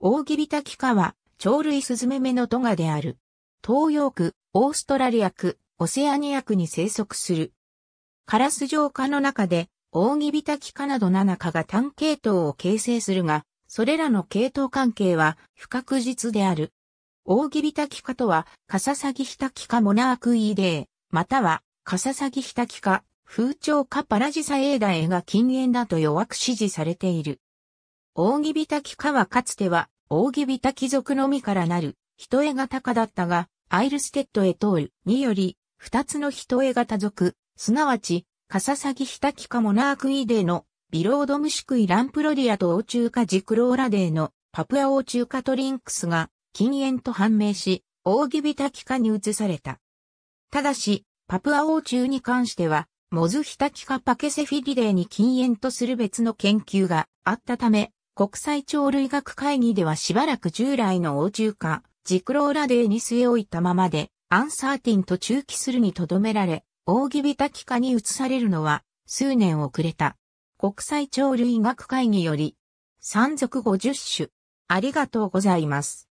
オギびたきかは、鳥類スズメメのトガである。東洋区、オーストラリア区、オセアニア区に生息する。カラス状下の中で、オギびたきカなど7科が単系統を形成するが、それらの系統関係は不確実である。オギびたきカとは、カササギヒタキカモナークイーデー、または、カササギヒタキカ、風潮カパラジサエーダエが禁煙だと弱く支持されている。扇びたき家はかつては、扇びたき族のみからなる、人絵型家だったが、アイルステッドへ通るにより、二つの人絵型族、すなわち、カササギヒタキカモナークイデーの、ビロードムシクイランプロディアと王中華ジクローラデーの、パプア王中華トリンクスが、禁煙と判明し、扇びたき家に移された。ただし、パプア王中に関しては、モズヒタキカパケセフィリデーに禁煙とする別の研究があったため、国際鳥類学会議ではしばらく従来の欧中化、ジクローラデーに据え置いたままで、アンサーティンと中期するにとどめられ、大びた期化に移されるのは、数年遅れた。国際鳥類学会議より、山賊50種。ありがとうございます。